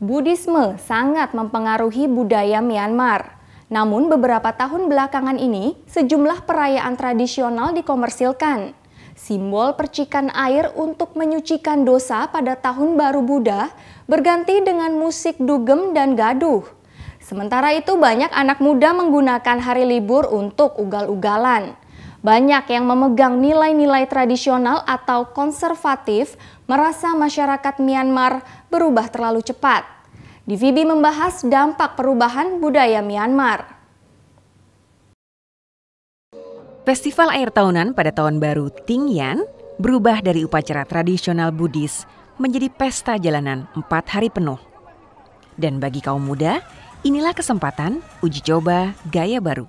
Budisme sangat mempengaruhi budaya Myanmar. Namun beberapa tahun belakangan ini, sejumlah perayaan tradisional dikomersilkan. Simbol percikan air untuk menyucikan dosa pada tahun baru Buddha berganti dengan musik dugem dan gaduh. Sementara itu banyak anak muda menggunakan hari libur untuk ugal-ugalan. Banyak yang memegang nilai-nilai tradisional atau konservatif merasa masyarakat Myanmar berubah terlalu cepat. DVB membahas dampak perubahan budaya Myanmar. Festival air tahunan pada tahun baru Tingyan berubah dari upacara tradisional Buddhis menjadi pesta jalanan empat hari penuh. Dan bagi kaum muda, inilah kesempatan uji coba gaya baru.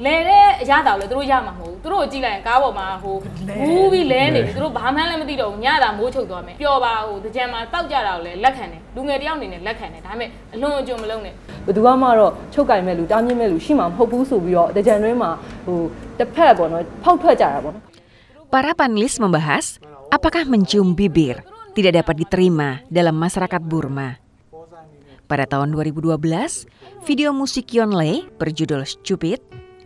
Para panelis membahas apakah mencium bibir tidak dapat diterima dalam masyarakat Burma. Pada tahun 2012, video musik Yonle berjudul Stupid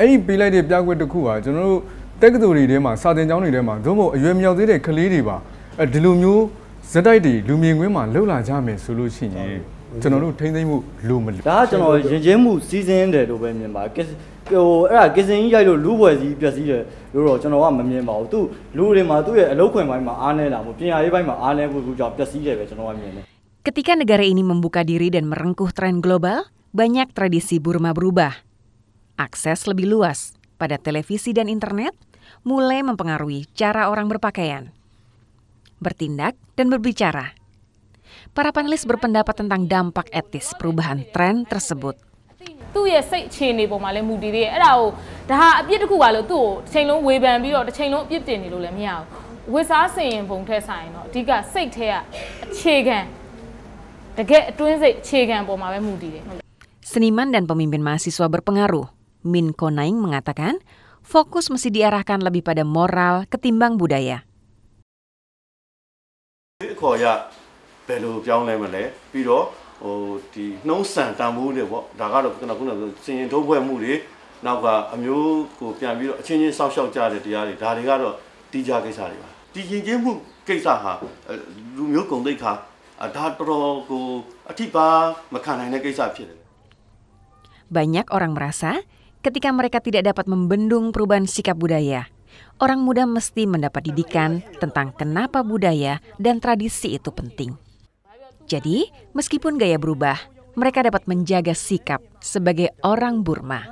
အဲ့ဒီပေးလိုက်တဲ့ပြကွက်တစ်ခုကကျွန်တော်တို့တက္ကသိုလ်တွေထဲမှာစာသင်ကျောင်းတွေထဲမှာသို့မဟုတ်အရွယ်မြောက်သေးတဲ့ကလေးတွေပါအဲဒီလိုမျိုးဇက်တိုက်တွေလူမြင်ကွင်းမှာလှုပ်လာကြမယ်ဆိုလို့ရှိရင်ကျွန်တော်တို့ထိမ့်သိမ့်မှုလိုမလို့ဒါကကျွန်တော်ရင်ကျင်းမှုစီးစင်းတယ်လို့ပဲမြင်ပါဟိုအဲ့ဒါကစင်ကြီးရိုက်လို့လူပွဲစည်းပြက်စည်းတယ်လို့တော့ကျွန်တော်ကမမြင်ပါဘူးသူလူတွေမှာသူ့ရဲ့အလုပ်ခွင်ပိုင်းမှာအားနည်းလာမှုပညာရေးပိုင်းမှာအားနည်းမှုကူကြောင့်ပြက်စည်းတယ်ပဲကျွန်တော်ကမြင်တယ် Ketika negara ini membuka diri dan merengkuh tren global, banyak tradisi Burma berubah. akses lebih luas pada televisi dan internet mulai mempengaruhi cara orang berpakaian, bertindak, dan berbicara. Para panelis berpendapat tentang dampak etis perubahan tren tersebut. Seniman dan pemimpin mahasiswa berpengaruh. Min Konaing mengatakan, fokus mesti diarahkan lebih pada moral ketimbang budaya. Banyak orang merasa ketika mereka tidak dapat membendung perubahan sikap budaya. Orang muda mesti mendapat didikan tentang kenapa budaya dan tradisi itu penting. Jadi, meskipun gaya berubah, mereka dapat menjaga sikap sebagai orang Burma.